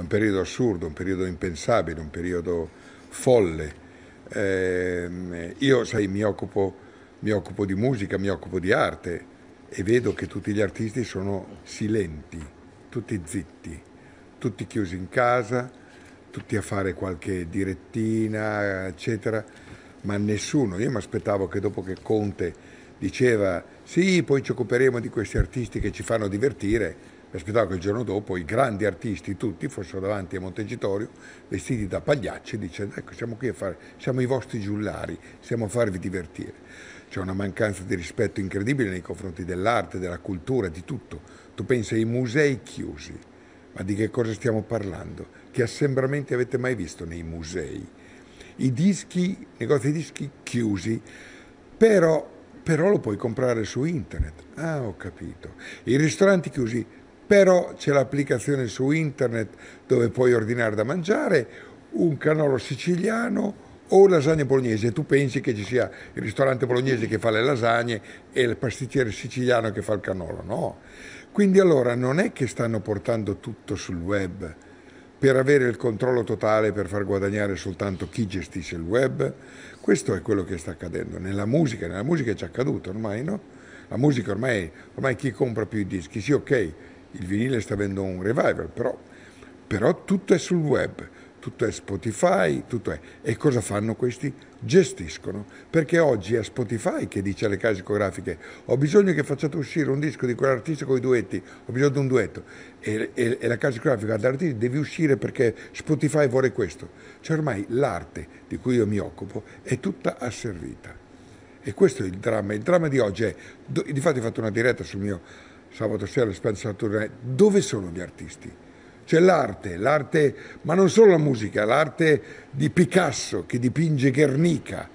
È un periodo assurdo, un periodo impensabile, un periodo folle. Eh, io, sai, mi occupo, mi occupo di musica, mi occupo di arte e vedo che tutti gli artisti sono silenti, tutti zitti, tutti chiusi in casa, tutti a fare qualche direttina, eccetera, ma nessuno. Io mi aspettavo che dopo che Conte diceva sì, poi ci occuperemo di questi artisti che ci fanno divertire, mi aspettavo che il giorno dopo i grandi artisti tutti fossero davanti a Montecitorio vestiti da pagliacci dicendo ecco siamo qui a fare, siamo i vostri giullari, siamo a farvi divertire. C'è una mancanza di rispetto incredibile nei confronti dell'arte, della cultura, di tutto. Tu pensi ai musei chiusi, ma di che cosa stiamo parlando? Che assembramenti avete mai visto nei musei? I dischi, negozi di dischi chiusi, però, però lo puoi comprare su internet. Ah, ho capito. I ristoranti chiusi, però c'è l'applicazione su internet dove puoi ordinare da mangiare un canolo siciliano o lasagne bolognese. Tu pensi che ci sia il ristorante bolognese che fa le lasagne e il pasticciere siciliano che fa il canolo? No. Quindi allora non è che stanno portando tutto sul web per avere il controllo totale, per far guadagnare soltanto chi gestisce il web. Questo è quello che sta accadendo nella musica, nella musica è già accaduto ormai, no? La musica ormai, ormai chi compra più i dischi, sì ok, il vinile sta avendo un revival, però, però tutto è sul web, tutto è Spotify, tutto è. E cosa fanno questi? Gestiscono, perché oggi è Spotify che dice alle case discografiche ho bisogno che facciate uscire un disco di quell'artista con i duetti, ho bisogno di un duetto. E, e, e la casa discografica dall'artista devi uscire perché Spotify vuole questo. Cioè ormai l'arte di cui io mi occupo è tutta asservita. E questo è il dramma. Il dramma di oggi è, infatti ho fatto una diretta sul mio sabato sera Spencer Saturday, dove sono gli artisti? C'è l'arte, l'arte, ma non solo la musica, l'arte di Picasso che dipinge Guernica,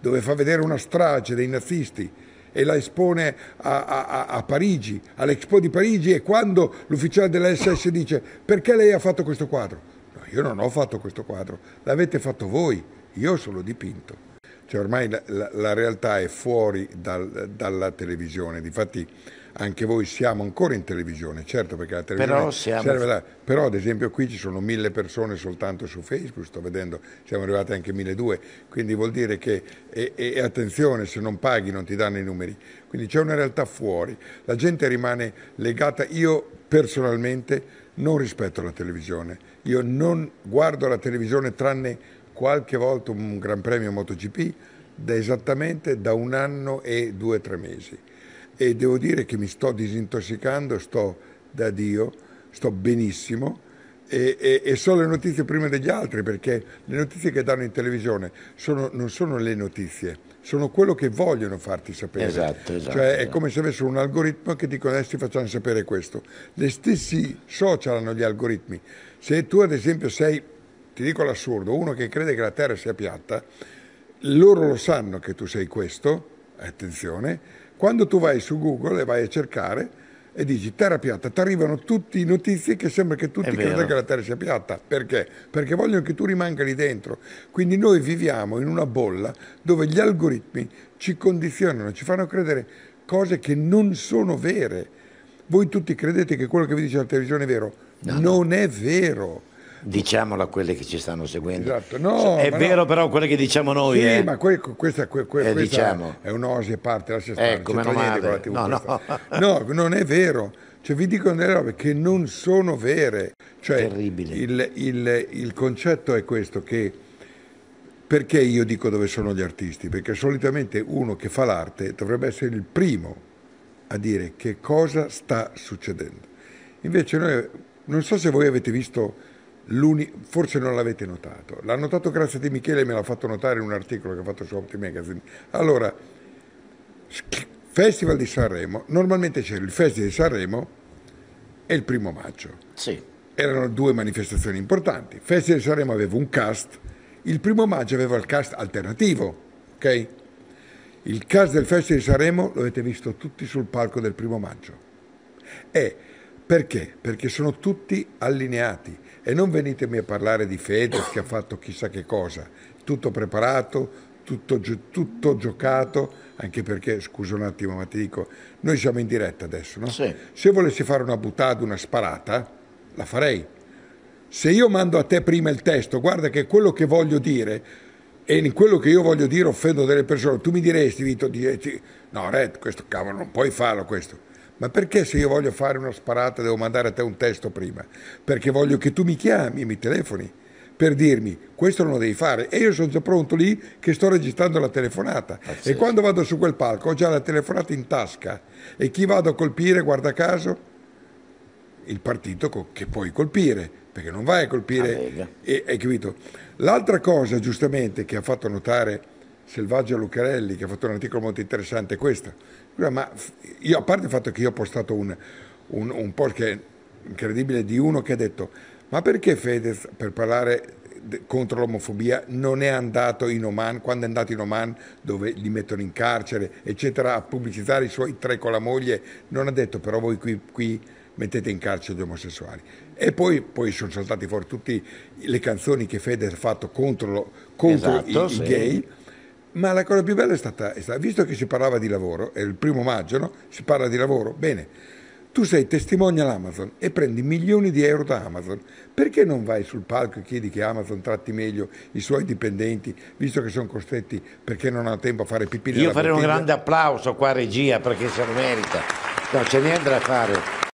dove fa vedere una strage dei nazisti e la espone a, a, a Parigi, all'Expo di Parigi e quando l'ufficiale della SS dice perché lei ha fatto questo quadro? No, io non ho fatto questo quadro, l'avete fatto voi, io sono dipinto. Cioè ormai la, la, la, realtà è fuori dal, dalla televisione, difatti anche voi siamo ancora in televisione, certo perché la televisione però siamo... serve da... Però ad esempio qui ci sono mille persone soltanto su Facebook, sto vedendo, siamo arrivati anche mille due, quindi vuol dire che, e, e attenzione, se non paghi non ti danno i numeri, quindi c'è una realtà fuori, la gente rimane legata, io personalmente non rispetto la televisione, io non guardo la televisione tranne qualche volta un Gran Premio MotoGP, da esattamente da un anno e due o tre mesi. E devo dire che mi sto disintossicando, sto da Dio, sto benissimo. E, e, e, so le notizie prima degli altri perché le notizie che danno in televisione sono, non sono le notizie, sono quello che vogliono farti sapere. Esatto, esatto. Cioè esatto. è come se avessero un algoritmo che dicono adesso ti facciamo sapere questo. Le stessi social hanno gli algoritmi. Se tu ad esempio sei ti dico l'assurdo, uno che crede che la Terra sia piatta, loro lo sanno che tu sei questo, attenzione, quando tu vai su Google e vai a cercare e dici terra piatta, ti arrivano tutte le notizie che sembra che tutti credano che la terra sia piatta. Perché? Perché vogliono che tu rimanga lì dentro. Quindi noi viviamo in una bolla dove gli algoritmi ci condizionano, ci fanno credere cose che non sono vere. Voi tutti credete che quello che vi dice la televisione è vero. No, non no. è vero diciamolo a quelli che ci stanno seguendo. Esatto. No, cioè, è vero no. però quello che diciamo noi. Sì, eh. ma que, questa, que, que, eh, questa diciamo. è un'osia parte, lascia eh, stare. Ecco, meno male. No, no. no, non è vero. Cioè, vi dicono delle robe che non sono vere. Cioè, Terribile. Il, il, il concetto è questo, che perché io dico dove sono gli artisti? Perché solitamente uno che fa l'arte dovrebbe essere il primo a dire che cosa sta succedendo. Invece noi, non so se voi avete visto forse non l'avete notato, l'ha notato grazie a Di Michele, me l'ha fatto notare in un articolo che ha fatto su Opti Magazine. Allora, Festival di Sanremo, normalmente c'era il Festival di Sanremo e il primo maggio. Sì. Erano due manifestazioni importanti. Festival di Sanremo aveva un cast, il primo maggio aveva il cast alternativo, ok? Il cast del Festival di Sanremo lo avete visto tutti sul palco del primo maggio. E perché? Perché sono tutti allineati e non venitemi a parlare di Fedez che ha fatto chissà che cosa, tutto preparato, tutto, tutto, giocato, anche perché, scusa un attimo ma ti dico, noi siamo in diretta adesso, no? Sì. Se volessi fare una buttata, una sparata, la farei. Se io mando a te prima il testo, guarda che quello che voglio dire e in quello che io voglio dire offendo delle persone, tu mi diresti Vito, diresti, no Red, questo cavolo non puoi farlo questo ma perché se io voglio fare una sparata devo mandare a te un testo prima? Perché voglio che tu mi chiami e mi telefoni per dirmi questo non lo devi fare e io sono già pronto lì che sto registrando la telefonata Pazzesco. Ah, e quando vado su quel palco ho già la telefonata in tasca e chi vado a colpire guarda caso il partito che puoi colpire perché non vai a colpire ah, e, hai capito l'altra cosa giustamente che ha fatto notare Selvaggio Lucarelli che ha fatto un articolo molto interessante è questo ma io, a parte il fatto che io ho postato un, un, un post che è incredibile di uno che ha detto ma perché Fedez per parlare contro l'omofobia non è andato in Oman quando è andato in Oman dove li mettono in carcere eccetera a pubblicizzare i suoi tre con la moglie non ha detto però voi qui, qui mettete in carcere gli omosessuali e poi, poi sono saltati fuori tutte le canzoni che Fedez ha fatto contro, contro esatto, i, sì. gay ma la cosa più bella è stata, è stata visto che si parlava di lavoro, è il primo maggio, no? si parla di lavoro, bene, tu sei testimone all'Amazon e prendi milioni di euro da Amazon, perché non vai sul palco e chiedi che Amazon tratti meglio i suoi dipendenti, visto che sono costretti perché non hanno tempo a fare pipì Io farei bottiglia? un grande applauso qua regia perché se lo merita. No, c'è niente da fare.